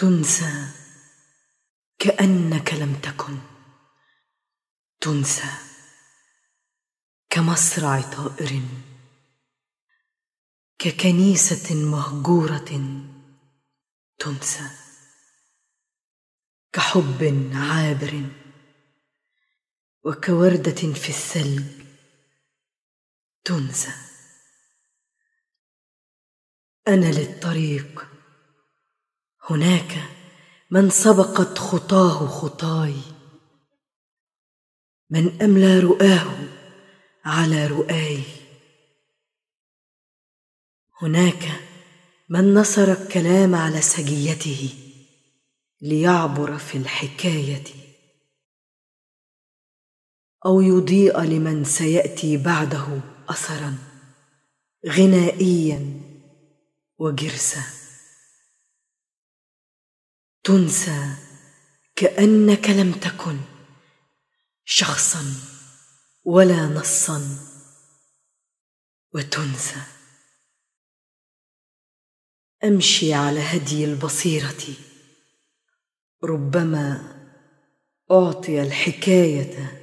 تنسى كانك لم تكن تنسى كمصرع طائر ككنيسه مهجوره تنسى كحب عابر وكورده في الثلج تنسى انا للطريق هناك من سبقت خطاه خطاي من املى رؤاه على رؤاي هناك من نصر الكلام على سجيته ليعبر في الحكايه او يضيء لمن سياتي بعده اثرا غنائيا وجرسا تنسى كانك لم تكن شخصا ولا نصا وتنسى امشي على هدي البصيره ربما اعطي الحكايه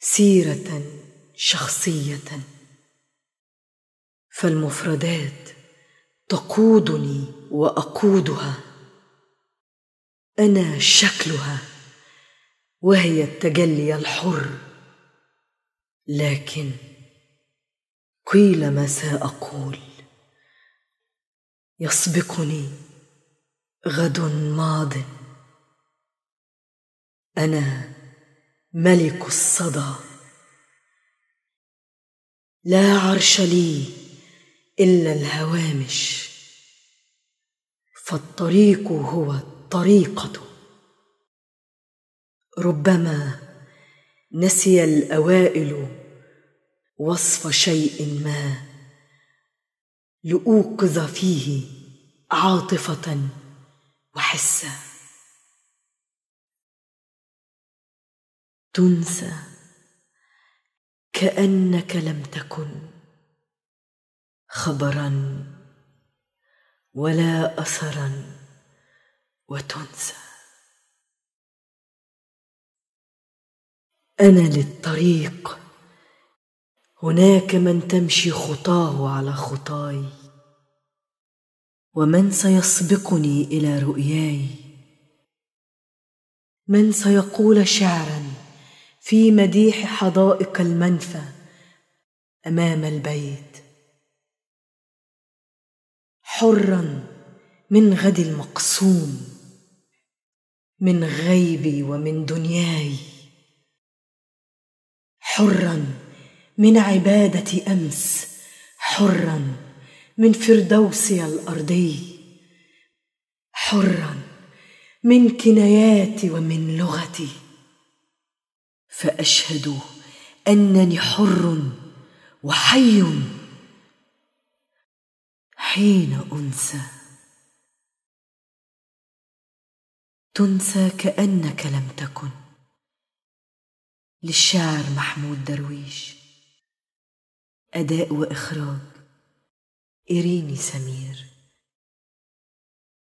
سيره شخصيه فالمفردات تقودني واقودها انا شكلها وهي التجلي الحر لكن قيل ما ساقول يسبقني غد ماضٍ انا ملك الصدى لا عرش لي الا الهوامش فالطريق هو طريقه ربما نسي الاوائل وصف شيء ما لأوقظ فيه عاطفة وحسا تنسى كأنك لم تكن خبرا ولا أثرا وتنسى انا للطريق هناك من تمشي خطاه على خطاي ومن سيسبقني الى رؤياي من سيقول شعرا في مديح حدائق المنفى امام البيت حرا من غد المقسوم من غيبي ومن دنياي حرا من عباده امس حرا من فردوسي الارضي حرا من كناياتي ومن لغتي فاشهد انني حر وحي حين انسى تنسى كأنك لم تكن للشاعر محمود درويش أداء وإخراج إيريني سمير